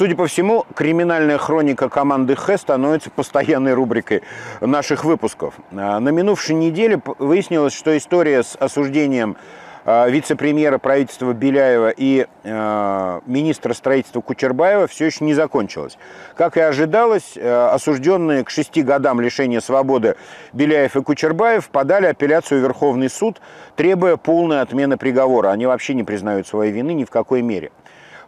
Судя по всему, криминальная хроника команды Хэ становится постоянной рубрикой наших выпусков. А, на минувшей неделе выяснилось, что история с осуждением а, вице-премьера правительства Беляева и э, министра строительства Кучербаева все еще не закончилась. Как и ожидалось, э, осужденные к шести годам лишения свободы Беляев и Кучербаев подали апелляцию в Верховный суд, требуя полной отмены приговора. Они вообще не признают своей вины ни в какой мере.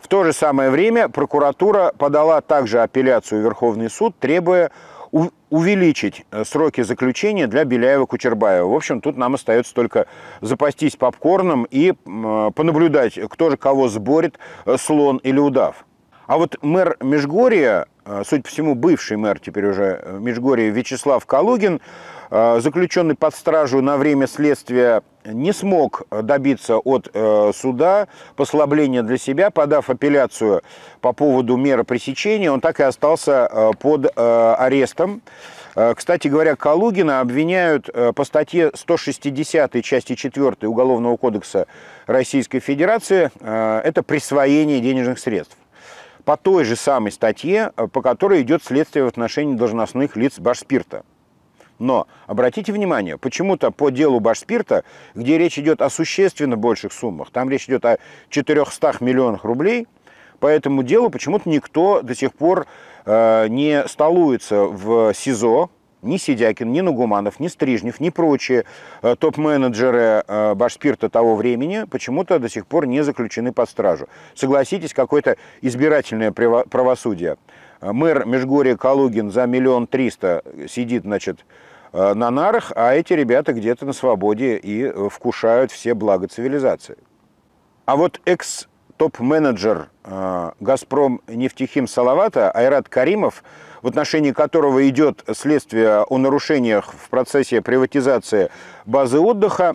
В то же самое время прокуратура подала также апелляцию в Верховный суд, требуя увеличить э, сроки заключения для Беляева-Кучербаева. В общем, тут нам остается только запастись попкорном и э, понаблюдать, кто же кого сборит, э, слон или удав. А вот мэр Межгория, судя по всему, бывший мэр теперь уже Межгория Вячеслав Калугин, заключенный под стражу на время следствия не смог добиться от э, суда послабления для себя, подав апелляцию по поводу меры пресечения, он так и остался э, под э, арестом. Кстати говоря, Калугина обвиняют по статье 160 части 4 Уголовного кодекса Российской Федерации. Это присвоение денежных средств. По той же самой статье, по которой идет следствие в отношении должностных лиц Башспирта. Но обратите внимание, почему-то по делу Башспирта, где речь идет о существенно больших суммах, там речь идет о 400 миллионах рублей, по этому делу почему-то никто до сих пор э, не столуется в СИЗО, ни Сидякин, ни Нагуманов, ни Стрижнев, ни прочие э, топ-менеджеры э, Башспирта того времени почему-то до сих пор не заключены под стражу. Согласитесь, какое-то избирательное правосудие. А мэр Межгорья Калугин за миллион триста сидит, значит, э, на нарах, а эти ребята где-то на свободе и вкушают все блага цивилизации. А вот экс-топ-менеджер э, «Газпром» нефтехим Салавата Айрат Каримов, в отношении которого идет следствие о нарушениях в процессе приватизации базы отдыха,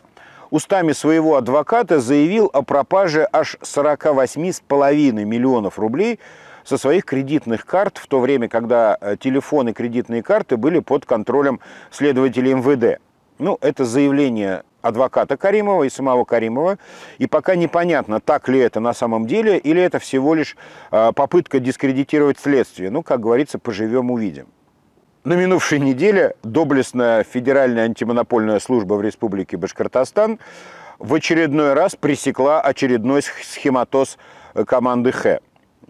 устами своего адвоката заявил о пропаже аж 48,5 миллионов рублей – со своих кредитных карт в то время, когда э, телефоны кредитные карты были под контролем следователей МВД. Ну, это заявление адвоката Каримова и самого Каримова. И пока непонятно, так ли это на самом деле, или это всего лишь э, попытка дискредитировать следствие. Ну, как говорится, поживем, увидим. На минувшей неделе доблестная Федеральная антимонопольная служба в Республике Башкортостан в очередной раз пресекла очередной схематоз э, команды «Х».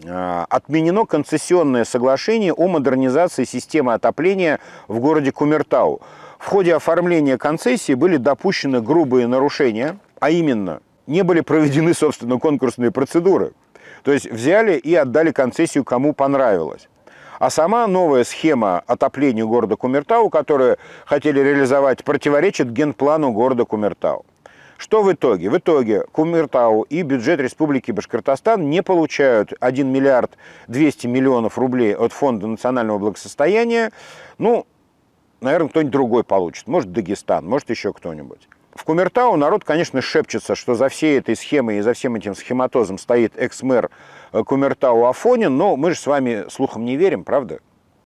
Э, отменено концессионное соглашение о модернизации системы отопления в городе Кумертау. В ходе оформления концессии были допущены грубые нарушения, а именно не были проведены, собственно, конкурсные процедуры. То есть взяли и отдали концессию кому понравилось. А сама новая схема отопления города Кумертау, которую хотели реализовать, противоречит генплану города Кумертау. Что в итоге? В итоге Кумертау и бюджет Республики Башкортостан не получают 1 миллиард 200 миллионов рублей от Фонда национального благосостояния. Ну, наверное, кто-нибудь другой получит. Может, Дагестан, может, еще кто-нибудь. В Кумертау народ, конечно, шепчется, что за всей этой схемой и за всем этим схематозом стоит экс-мэр э, Кумертау Афонин, но мы же с вами слухом не верим, правда?